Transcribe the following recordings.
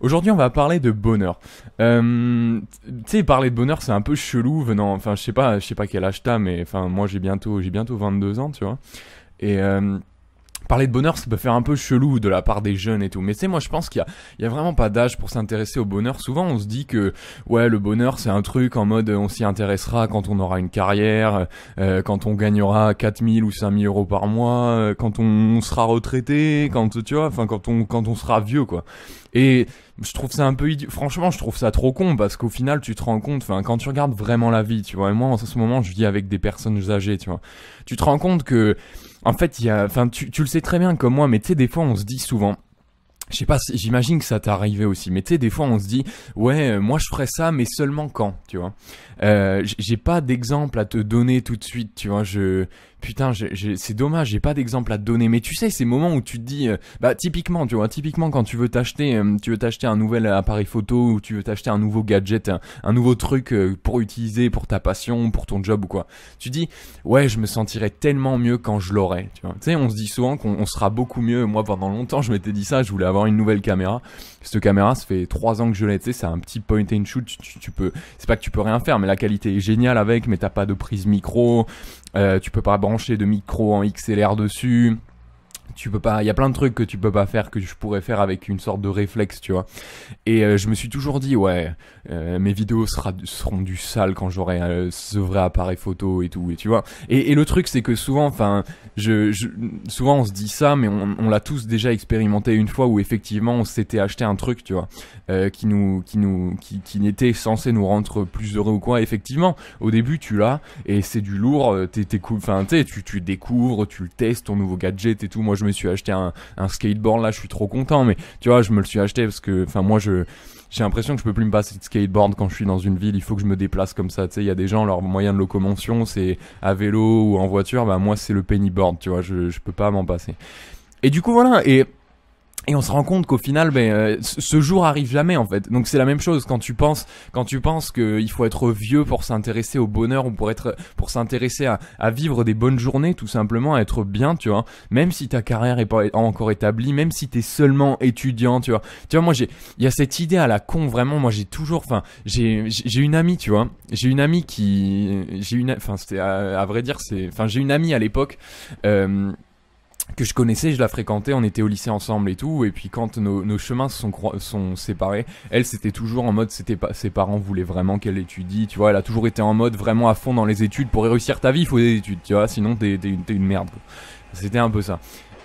Aujourd'hui, on va parler de bonheur. Euh, tu sais, parler de bonheur, c'est un peu chelou venant. Enfin, je sais pas, je sais pas quel âge t'as, mais enfin, moi, j'ai bientôt, j'ai bientôt 22 ans, tu vois. Et euh, Parler de bonheur, ça peut faire un peu chelou de la part des jeunes et tout. Mais tu sais, moi, je pense qu'il y, y a, vraiment pas d'âge pour s'intéresser au bonheur. Souvent, on se dit que, ouais, le bonheur, c'est un truc en mode, on s'y intéressera quand on aura une carrière, euh, quand on gagnera 4000 ou 5000 euros par mois, quand on sera retraité, quand, tu vois, enfin, quand on, quand on sera vieux, quoi. Et je trouve ça un peu idiot. Franchement, je trouve ça trop con parce qu'au final, tu te rends compte, enfin, quand tu regardes vraiment la vie, tu vois, et moi, en ce moment, je vis avec des personnes âgées, tu vois, tu te rends compte que, en fait, il y a, enfin, tu, le sais très bien comme moi, mais tu sais, des fois, on se dit souvent, je sais pas, j'imagine que ça t'est arrivé aussi, mais tu sais, des fois on se dit, ouais, euh, moi je ferais ça, mais seulement quand, tu vois. Euh, j'ai pas d'exemple à te donner tout de suite, tu vois. Je, putain, c'est dommage, j'ai pas d'exemple à te donner, mais tu sais, ces moments où tu te dis, euh, bah typiquement, tu vois, typiquement quand tu veux t'acheter, euh, tu veux t'acheter un nouvel appareil photo ou tu veux t'acheter un nouveau gadget, un, nouveau truc euh, pour utiliser pour ta passion, pour ton job ou quoi, tu dis, ouais, je me sentirais tellement mieux quand je l'aurai, tu vois. Tu sais, on se dit souvent qu'on sera beaucoup mieux. Moi, pendant longtemps, je m'étais dit ça, je voulais avoir une nouvelle caméra. Cette caméra, ça fait trois ans que je l'ai, tu sais, c'est un petit point and shoot, tu peux, c'est pas que tu peux rien faire, mais la qualité est géniale avec, mais t'as pas de prise micro, tu peux pas de micro en XLR dessus tu peux pas, il y a plein de trucs que tu peux pas faire que je pourrais faire avec une sorte de réflexe, tu vois. Et euh, je me suis toujours dit, ouais, euh, mes vidéos sera, seront du sale quand j'aurai euh, ce vrai appareil photo et tout, et tu vois. Et, le truc, c'est que souvent, enfin, je, souvent on se dit ça, mais on, l'a tous déjà expérimenté une fois où effectivement on s'était acheté un truc, tu vois, qui nous, qui nous, qui, qui n'était censé nous rendre plus heureux ou quoi. Effectivement, au début tu l'as et c'est du lourd, t'es, cool enfin, tu, tu découvres, tu le testes ton nouveau gadget et tout. Moi, je me me suis acheté un, skateboard là, je suis trop content. Mais tu vois, je me le suis acheté parce que, enfin, moi, je j'ai l'impression que je peux plus me passer de skateboard quand je suis dans une ville. Il faut que je me déplace comme ça. Tu sais, il y a des gens, leur moyen de locomotion, c'est à vélo ou en voiture. Bah, moi, c'est le penny board, tu vois, je, je peux pas m'en passer. Et du coup, voilà. Et et on se rend compte qu'au final, ben, euh, ce jour arrive jamais en fait. Donc c'est la même chose quand tu penses, quand tu penses qu'il euh, faut être vieux pour s'intéresser au bonheur ou pour être, pour s'intéresser à, vivre des bonnes journées, tout simplement, à être bien, tu vois. Même si ta carrière est pas encore établie, même si tu es seulement étudiant, tu vois. Tu vois, moi j'ai, il y a cette idée à la con vraiment. Moi j'ai toujours, enfin, j'ai, une amie, tu vois. J'ai une amie qui, j'ai une, enfin, c'était à, vrai dire, c'est, enfin, j'ai une amie à l'époque. Euh, que je connaissais, je la fréquentais, on était au lycée ensemble et tout, et puis quand nos, chemins se sont, sont séparés, elle c'était toujours en mode, c'était pas, ses parents voulaient vraiment qu'elle étudie, tu vois, elle a toujours été en mode vraiment à fond dans les études, pour réussir ta vie il faut des études, tu vois, sinon t'es, une, merde. C'était un peu ça.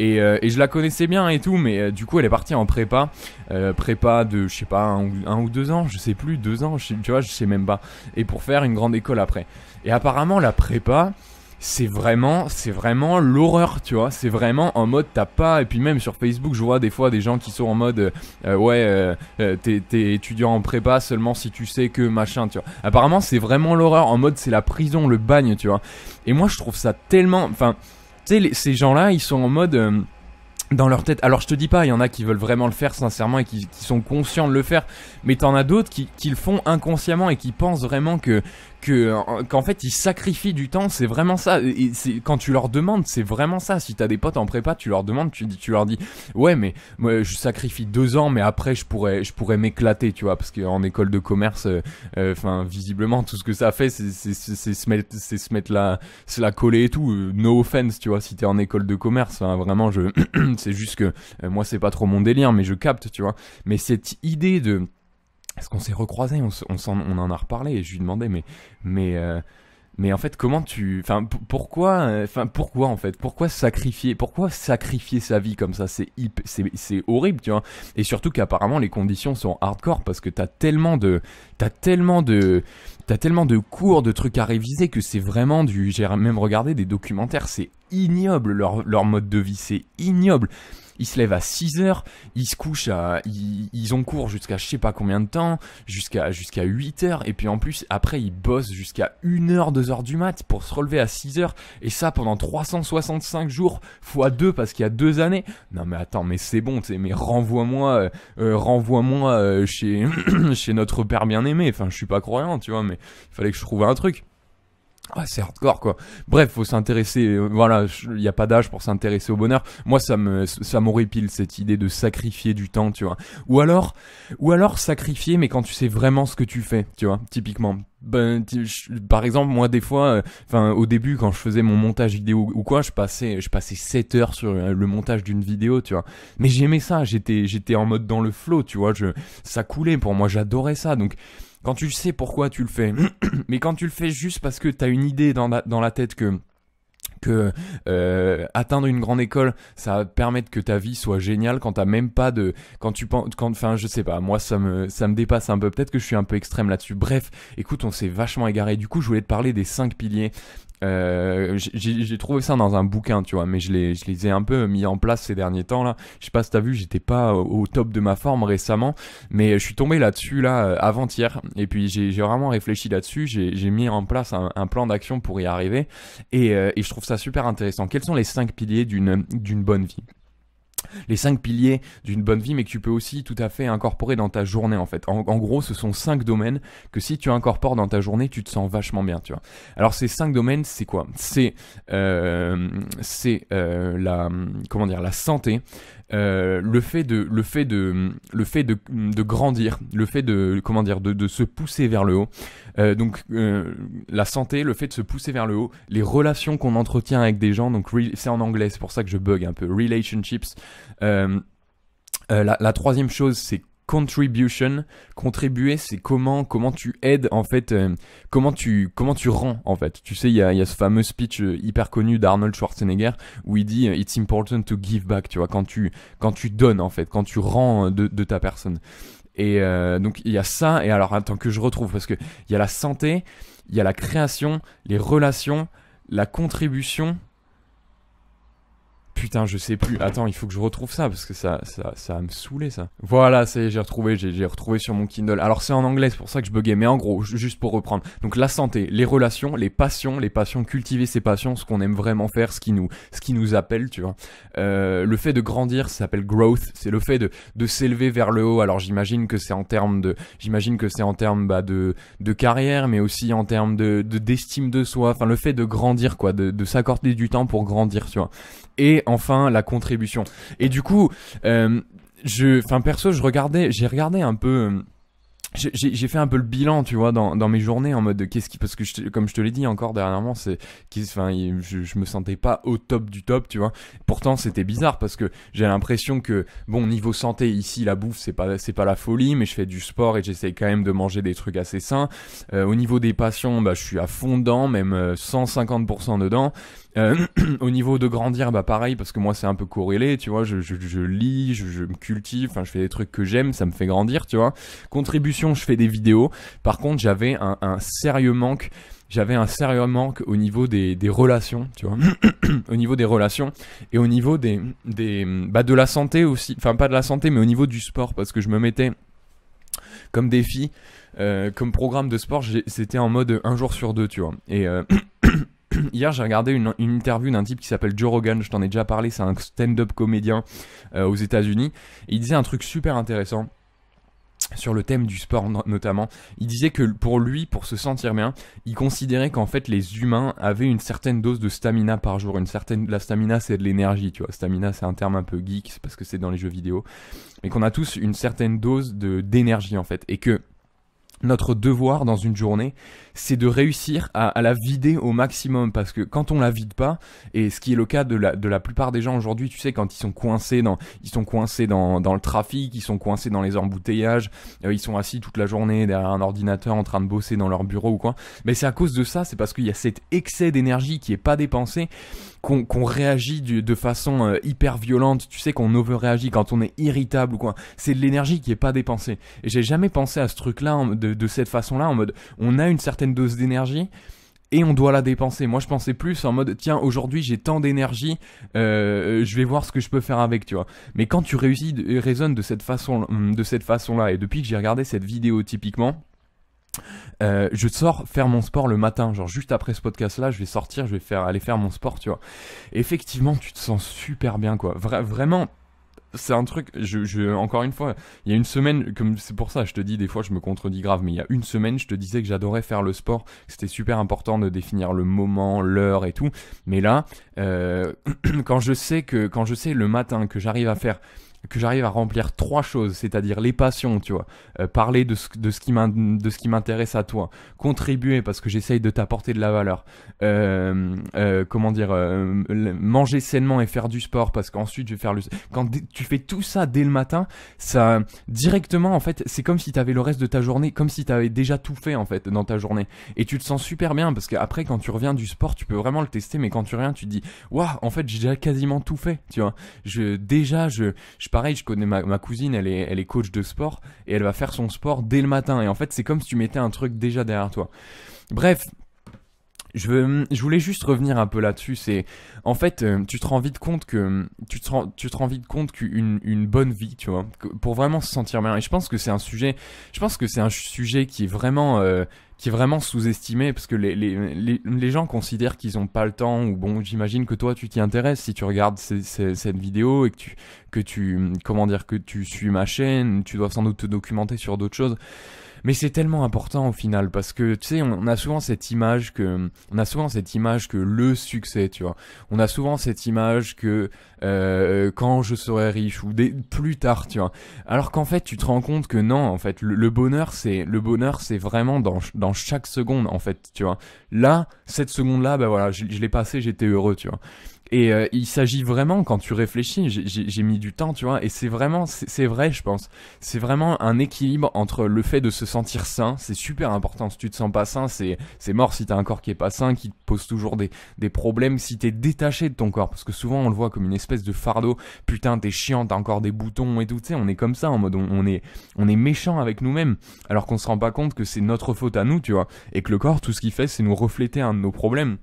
Euh, et, je la connaissais bien et tout, mais euh, du coup elle est partie en prépa, euh, prépa de je sais pas un ou, deux ans, je sais plus deux ans, tu vois, je sais même pas. Et pour faire une grande école après. Et apparemment la prépa, c'est vraiment, c'est vraiment l'horreur, tu vois. C'est vraiment en mode t'as pas. Et puis même sur Facebook, je vois des fois des gens qui sont en mode euh, euh, ouais, euh, t'es, étudiant en prépa seulement si tu sais que machin, tu vois. Apparemment, c'est vraiment l'horreur. En mode c'est la prison, le bagne, tu vois. Et moi, je trouve ça tellement. Enfin, tu sais, ces gens-là, ils sont en mode dans leur tête. Alors je te dis pas, il y en a qui veulent vraiment le faire sincèrement et qui, sont conscients de le faire, mais t'en as d'autres qui, qui, le font inconsciemment et qui pensent vraiment que qu'en fait ils sacrifient du temps, c'est vraiment ça. Et quand tu leur demandes, c'est vraiment ça. Si t'as des potes en prépa, tu leur demandes, tu, tu leur dis, ouais, mais moi je sacrifie deux ans, mais après je pourrais je pourrais m'éclater, tu vois, parce qu'en école de commerce, euh, enfin visiblement tout ce que ça fait, c'est c'est se mettre c'est se mettre la c'est la coller et tout. Euh, no offense, tu vois, si t'es en école de commerce, hein, vraiment je c'est juste que euh, moi c'est pas trop mon délire, mais je capte, tu vois. Mais cette idée de est-ce qu'on s'est recroisé on, on, en a reparlé et je lui demandais, mais, mais, euh, mais en fait, comment tu, enfin, pourquoi, euh, enfin, pourquoi en fait, pourquoi sacrifier, pourquoi sacrifier sa vie comme ça, c'est c'est horrible, tu vois. Et surtout qu'apparemment les conditions sont hardcore parce que t'as tellement de, t'as tellement de, t'as tellement de cours, de trucs à réviser que c'est vraiment du, j'ai même regardé des documentaires, c'est ignoble leur, leur mode de vie, c'est ignoble ils se lèvent à 6 heures, ils se couchent ils, ont cours jusqu'à je sais pas combien de temps, jusqu'à jusqu'à 8 heures, et puis en plus, après, ils bossent jusqu'à 1 heure, 2 heures du mat pour se relever à 6 heures, et ça pendant 365 jours, fois 2 parce qu'il y a 2 années. Non, mais attends, mais c'est bon, tu mais renvoie-moi, euh, euh, renvoie-moi euh, chez, chez notre père bien-aimé. Enfin, je suis pas croyant, tu vois, mais il fallait que je trouve un truc. Ah, c'est hardcore quoi. Bref, faut s'intéresser. Euh, voilà, il n'y a pas d'âge pour s'intéresser au bonheur. Moi, ça me, ça pile cette idée de sacrifier du temps, tu vois. Ou alors, ou alors sacrifier, mais quand tu sais vraiment ce que tu fais, tu vois. Typiquement, ben, par exemple, moi des fois, euh, enfin au début quand je faisais mon montage vidéo ou quoi, je passais, je passais 7 heures sur euh, le montage d'une vidéo, tu vois. Mais j'aimais ça, j'étais, j'étais en mode dans le flow, tu vois. Je, ça coulait pour moi, j'adorais ça. Donc quand tu sais pourquoi tu le fais, mais quand tu le fais juste parce que t'as une idée dans la, tête que que euh, atteindre une grande école, ça va permettre que ta vie soit géniale quand t'as même pas de, quand tu penses, quand, enfin, je sais pas, moi ça me, ça me dépasse un peu. Peut-être que je suis un peu extrême là-dessus. Bref, écoute, on s'est vachement égaré. Du coup, je voulais te parler des cinq piliers euh, j'ai trouvé ça dans un bouquin, tu vois, mais je, les ai un peu mis en place ces derniers temps là. Je sais pas si t'as vu, j'étais pas au, top de ma forme récemment, mais je suis tombé là-dessus là, euh, avant-hier, et puis j'ai vraiment réfléchi là-dessus, j'ai mis en place un, plan d'action pour y arriver, et, euh, et je trouve ça super intéressant. Quels sont les cinq piliers d'une bonne vie les cinq piliers d'une bonne vie, mais que tu peux aussi tout à fait incorporer dans ta journée en fait. En, gros, ce sont cinq domaines que si tu incorpores dans ta journée, tu te sens vachement bien, tu vois. Alors ces cinq domaines, c'est quoi C'est euh, c'est euh, la comment dire la santé, euh, le fait de le fait de le fait de, de grandir le fait de comment dire de, de se pousser vers le haut euh, donc euh, la santé le fait de se pousser vers le haut les relations qu'on entretient avec des gens donc c'est en anglais c'est pour ça que je bug un peu relationships euh, euh, la, la, troisième chose c'est contribution. Contribuer, c'est comment, comment tu aides en fait, euh, comment tu, comment tu rends en fait. Tu sais, il y a, ce fameux speech euh, hyper connu d'Arnold Schwarzenegger où il dit euh, "It's important to give back", tu vois, quand tu, quand tu donnes en fait, quand tu rends de, ta personne. Et donc il y a ça. Et alors attends que je retrouve parce que il y a la santé, il y a la création, les relations, la contribution putain, je sais plus. Attends, il faut que je retrouve ça parce que ça, ça, ça a me saoulé ça. Voilà, ça j'ai retrouvé, j'ai retrouvé sur mon Kindle. Alors c'est en anglais, c'est pour ça que je buguais, mais en gros, juste pour reprendre. Donc la santé, les relations, les passions, les passions, cultiver ses passions, ce qu'on aime vraiment faire, ce qui nous, ce qui nous appelle, tu vois. Euh, le fait de grandir, ça s'appelle growth, c'est le fait de, de s'élever vers le haut. Alors j'imagine que c'est en termes de, j'imagine que c'est en termes bah, de, de carrière, mais aussi en termes de d'estime de, soi. Enfin, le fait de grandir, quoi, de, de s'accorder du temps pour grandir, tu vois. Et enfin la contribution. Et du coup, euh, je, enfin perso, je regardais, j'ai regardé un peu. Euh, j'ai fait un peu le bilan, tu vois, dans, mes journées en mode qu'est-ce qui parce que je, comme je te l'ai dit encore dernièrement, c'est enfin je, je me sentais pas au top du top, tu vois. Pourtant c'était bizarre parce que j'ai l'impression que bon niveau santé ici la bouffe c'est pas c'est pas la folie, mais je fais du sport et j'essaie quand même de manger des trucs assez sains. Euh, au niveau des passions, bah je suis à fond dedans, même 150% dedans. Euh, au niveau de grandir, bah pareil, parce que moi c'est un peu corrélé, tu vois, je, lis, je, me cultive, enfin je fais des trucs que j'aime, ça me fait grandir, tu vois. Contribution, je fais des vidéos. Par contre, j'avais un, sérieux manque j'avais un sérieux manque au niveau des, relations, tu vois, au niveau des relations et au niveau des, bah de la santé aussi, enfin pas de la santé mais au niveau du sport parce que je me mettais comme défi, euh, comme programme de sport, c'était en mode un jour sur deux, tu vois, et euh, hier j'ai regardé une, interview d'un type qui s'appelle Joe Rogan, je t'en ai déjà parlé, c'est un stand-up comédien euh, aux États-Unis. Il disait un truc super intéressant sur le thème du sport notamment, il disait que pour lui, pour se sentir bien, il considérait qu'en fait les humains avaient une certaine dose de stamina par jour, une certaine la stamina c'est de l'énergie, tu vois. Stamina c'est un terme un peu geek parce que c'est dans les jeux vidéo, mais qu'on a tous une certaine dose de d'énergie en fait et que notre devoir dans une journée, c'est de réussir à, la vider au maximum parce que quand on la vide pas, et ce qui est le cas de la, de la plupart des gens aujourd'hui, tu sais, quand ils sont coincés dans, ils sont coincés dans, dans le trafic, ils sont coincés dans les embouteillages, euh, ils sont assis toute la journée derrière un ordinateur en train de bosser dans leur bureau ou quoi, mais c'est à cause de ça, c'est parce qu'il y a cet excès d'énergie qui est pas dépensé qu'on réagit de façon euh, hyper violente, tu sais qu'on overréagit quand on est irritable ou quoi. C'est de l'énergie qui est pas dépensée. Et j'ai jamais pensé à ce truc-là de, cette façon-là, en mode on a une certaine dose d'énergie et on doit la dépenser. Moi, je pensais plus en mode tiens, aujourd'hui j'ai tant d'énergie, euh, je vais voir ce que je peux faire avec, tu vois. Mais quand tu réussis, euh, raisonnes de cette façon, de cette façon-là, et depuis que j'ai regardé cette vidéo typiquement. Euh, je sors faire mon sport le matin, genre juste après ce podcast-là, je vais sortir, je vais faire, aller faire mon sport, tu vois. effectivement, tu te sens super bien, quoi. vraiment, c'est un truc, je, encore une fois, il y a une semaine, comme c'est pour ça, je te dis, des fois je me contredis grave, mais il y a une semaine, je te disais que j'adorais faire le sport, c'était super important de définir le moment, l'heure et tout, mais là, euh, quand je sais que, quand je sais le matin que j'arrive à faire que j'arrive à remplir trois choses, c'est-à-dire les passions, tu vois, euh, parler de ce, de ce qui m'intéresse à toi, contribuer parce que j'essaye de t'apporter de la valeur, euh, euh, comment dire, manger sainement et faire du sport parce qu'ensuite je vais faire le... Quand tu fais tout ça dès le matin, ça directement en fait, c'est comme si tu avais le reste de ta journée, comme si tu avais déjà tout fait en fait dans ta journée. Et tu te sens super bien parce qu'après quand tu reviens du sport, tu peux vraiment le tester, mais quand tu reviens, tu te dis, waouh, en fait j'ai déjà quasiment tout fait, tu vois. Je, déjà, je pareil, je connais ma, cousine, elle est, elle est coach de sport et elle va faire son sport dès le matin. Et en fait, c'est comme si tu mettais un truc déjà derrière toi. Bref, je, veux, je, voulais juste revenir un peu là-dessus. C'est en fait, euh, tu te rends vite compte que tu te rends, tu te rends compte qu'une une bonne vie, tu vois, pour vraiment se sentir bien. Et je pense que c'est un sujet, je pense que c'est un sujet qui est vraiment euh, qui est vraiment sous-estimé parce que les, les, les, gens considèrent qu'ils n'ont pas le temps ou bon j'imagine que toi tu t'y intéresses si tu regardes cette vidéo et que tu que tu comment dire que tu suis ma chaîne tu dois sans doute te documenter sur d'autres choses mais c'est tellement important au final parce que tu sais on a souvent cette image que on a souvent cette image que le succès tu vois on a souvent cette image que euh, quand je serai riche ou plus tard tu vois alors qu'en fait tu te rends compte que non en fait le, bonheur c'est le bonheur c'est vraiment dans chaque seconde en fait, tu vois. Là, cette seconde-là, bah voilà, je, je l'ai passée, j'étais heureux, tu vois. Et euh, il s'agit vraiment, quand tu réfléchis, j'ai mis du temps, tu vois, et c'est vraiment, c'est vrai, je pense. C'est vraiment un équilibre entre le fait de se sentir sain, c'est super important. Si tu te sens pas sain, c'est mort si t'as un corps qui est pas sain, qui te pose toujours des, des problèmes, si t'es détaché de ton corps. Parce que souvent, on le voit comme une espèce de fardeau. Putain, t'es chiant, t'as encore des boutons et tout, tu sais, on est comme ça, en mode, on, est, on est méchant avec nous-mêmes, alors qu'on se rend pas compte que c'est notre faute à nous, tu vois, et que le corps, tout ce qu'il fait, c'est nous refléter un de nos problèmes.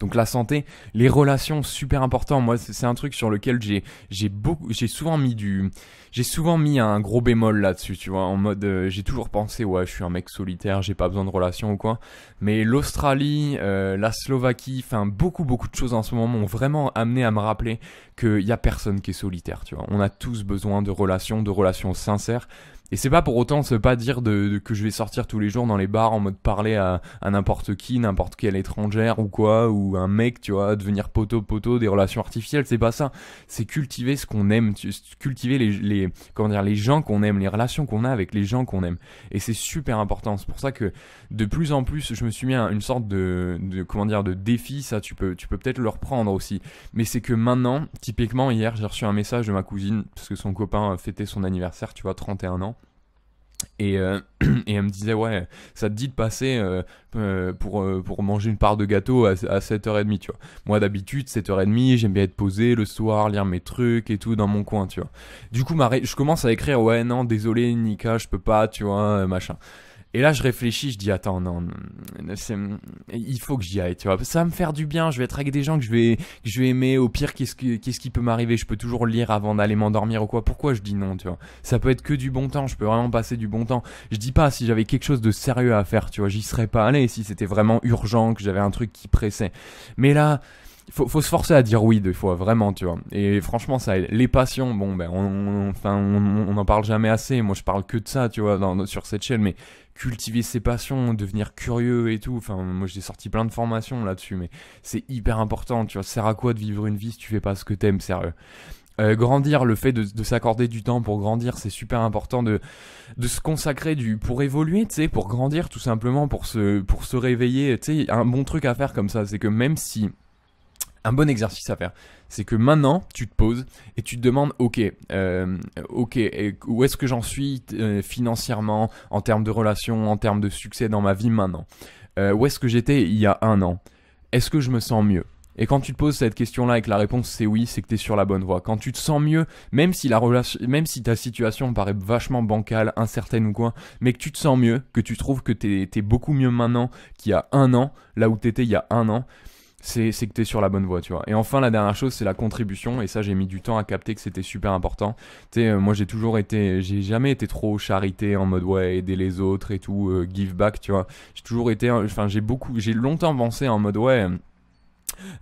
Donc la santé, les relations, super important. Moi, c'est un truc sur lequel j'ai j'ai souvent mis du j'ai souvent mis un gros bémol là-dessus, tu vois, en mode euh, j'ai toujours pensé ouais, je suis un mec solitaire, j'ai pas besoin de relations ou quoi. Mais l'Australie, euh, la Slovaquie, enfin beaucoup beaucoup de choses en ce moment m'ont vraiment amené à me rappeler qu'il y a personne qui est solitaire, tu vois. On a tous besoin de relations, de relations sincères et c'est pas pour autant, ça pas dire de, que je vais sortir tous les jours dans les bars en mode parler à, n'importe qui, n'importe quelle étrangère ou quoi, ou un mec, tu vois, devenir poteau-poteau, des relations artificielles, c'est pas ça. C'est cultiver ce qu'on aime, cultiver les, les, comment dire, les gens qu'on aime, les relations qu'on a avec les gens qu'on aime. Et c'est super important. C'est pour ça que de plus en plus, je me suis mis à une sorte de, de comment dire, de défi, ça, tu peux, tu peux peut-être le reprendre aussi. Mais c'est que maintenant, typiquement, hier, j'ai reçu un message de ma cousine, parce que son copain fêtait son anniversaire, tu vois, 31 ans. Et, euh, et, elle me disait, ouais, ça te dit de passer euh, euh, pour, pour manger une part de gâteau à, 7h30, tu vois. Moi, d'habitude, 7h30, j'aime bien être posé le soir, lire mes trucs et tout dans mon coin, tu vois. Du coup, je commence à écrire, ouais, non, désolé, Nika, je peux pas, tu vois, machin. Et là, je réfléchis, je dis, attends, non, il faut que j'y aille, tu vois. Ça va me faire du bien, je vais être avec des gens que je vais, que je vais aimer. Au pire, qu'est-ce que, qu'est-ce qui peut m'arriver Je peux toujours lire avant d'aller m'endormir ou quoi. Pourquoi je dis non, tu vois Ça peut être que du bon temps, je peux vraiment passer du bon temps. Je dis pas, si j'avais quelque chose de sérieux à faire, tu vois, j'y serais pas allé si c'était vraiment urgent, que j'avais un truc qui pressait. Mais là, il faut, se forcer à dire oui des fois, vraiment, tu vois. Et franchement, ça Les passions, bon, ben, on enfin, on, on, parle jamais assez. Moi, je parle que de ça, tu vois, dans, sur cette chaîne. Mais cultiver ses passions, devenir curieux et tout. Enfin, moi, j'ai sorti plein de formations là-dessus, mais c'est hyper important, tu vois. Sert à quoi de vivre une vie si tu fais pas ce que t'aimes, sérieux euh, grandir, le fait de, de s'accorder du temps pour grandir, c'est super important de, de se consacrer du pour évoluer, tu sais, pour grandir tout simplement, pour se, pour se réveiller, tu sais, un bon truc à faire comme ça, c'est que même si un bon exercice à faire, c'est que maintenant tu te poses et tu te demandes, ok, euh, ok, où est-ce que j'en suis euh, financièrement, en termes de relations, en termes de succès dans ma vie maintenant euh, Où est-ce que j'étais il y a un an Est-ce que je me sens mieux et quand tu te poses cette question-là et que la réponse c'est oui, c'est que tu es sur la bonne voie. Quand tu te sens mieux, même si, la relation, même si ta situation paraît vachement bancale, incertaine ou quoi, mais que tu te sens mieux, que tu trouves que tu es beaucoup mieux maintenant qu'il y a un an, là où tu étais il y a un an, c'est que tu es sur la bonne voie, tu vois. Et enfin, la dernière chose, c'est la contribution. Et ça, j'ai mis du temps à capter que c'était super important. Tu sais, euh, moi, j'ai toujours été, j'ai jamais été trop charité en mode ouais, aider les autres et tout, euh, give back, tu vois. J'ai toujours été, euh, enfin, j'ai beaucoup, j'ai longtemps pensé en mode ouais.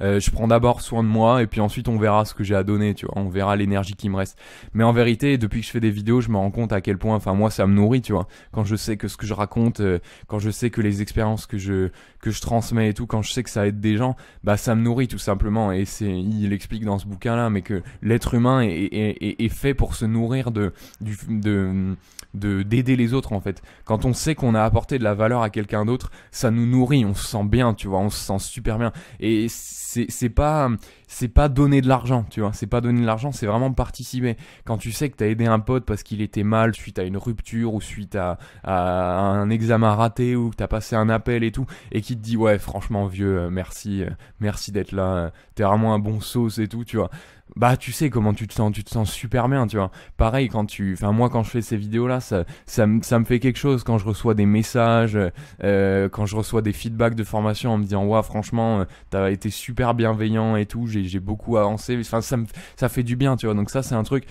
Euh, je prends d'abord soin de moi et puis ensuite on verra ce que j'ai à donner, tu vois, on verra l'énergie qui me reste. Mais en vérité, depuis que je fais des vidéos, je me rends compte à quel point, enfin moi ça me nourrit, tu vois, quand je sais que ce que je raconte, euh, quand je sais que les expériences que je que je transmets et tout, quand je sais que ça aide des gens, bah ça me nourrit tout simplement. Et c'est, il explique dans ce bouquin là, mais que l'être humain est, est, est, fait pour se nourrir de du, de de d'aider les autres en fait. Quand on sait qu'on a apporté de la valeur à quelqu'un d'autre, ça nous nourrit, on se sent bien, tu vois, on se sent super bien. Et c'est c'est pas c'est pas donner de l'argent, tu vois, c'est pas donner de l'argent, c'est vraiment participer. Quand tu sais que t'as aidé un pote parce qu'il était mal suite à une rupture ou suite à, un examen raté ou que t'as passé un appel et tout, et qui te dit ouais franchement vieux, euh, merci, euh, merci d'être là, euh, t'es vraiment un bon sauce et tout, tu vois bah tu sais comment tu te sens, tu te sens super bien, tu vois. Pareil quand tu, enfin moi quand je fais ces vidéos là, ça, ça, me fait quelque chose quand je reçois des messages, euh, quand je reçois des feedbacks de formation en me disant ouais franchement euh, t'as été super bienveillant et tout, j'ai beaucoup avancé, enfin ça me, fait du bien, tu vois. Donc ça c'est un truc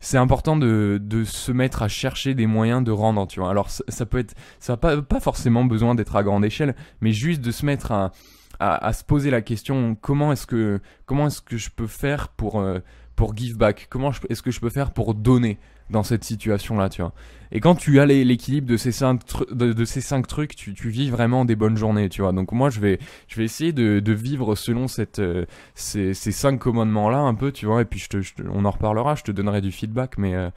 c'est important de, se mettre à chercher des moyens de rendre, tu vois. Alors ça, peut être, ça n'a pas, forcément besoin d'être à grande échelle, mais juste de se mettre à, à, se poser la question comment est-ce que comment est-ce que je peux faire pour euh, pour give back Comment est-ce que je peux faire pour donner dans cette situation-là, tu vois. Et quand tu as l'équilibre de ces cinq, de, ces cinq trucs, tu, vis vraiment des bonnes journées, tu vois. Donc moi, je vais, je vais essayer de, vivre selon cette, euh, ces, ces, cinq commandements-là un peu, tu vois. Et puis on en reparlera, je te donnerai du feedback, mais euh,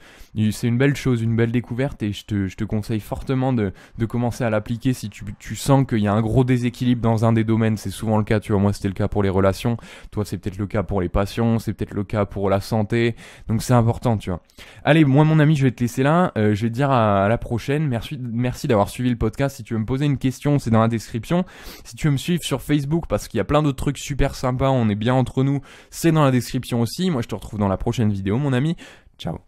c'est une belle chose, une belle découverte, et je te, je te conseille fortement de, de commencer à l'appliquer si tu, tu sens qu'il y a un gros déséquilibre dans un des domaines. C'est souvent le cas, tu vois. Moi, c'était le cas pour les relations. Toi, c'est peut-être le cas pour les passions. C'est peut-être le cas pour la santé. Donc c'est important, tu vois. Allez, moi mon ami, je vais te laisser là. Euh, je vais te dire à, à la prochaine. Merci, merci d'avoir suivi le podcast. Si tu veux me poser une question, c'est dans la description. Si tu veux me suivre sur Facebook, parce qu'il y a plein d'autres trucs super sympas, on est bien entre nous, c'est dans la description aussi. Moi, je te retrouve dans la prochaine vidéo, mon ami. Ciao.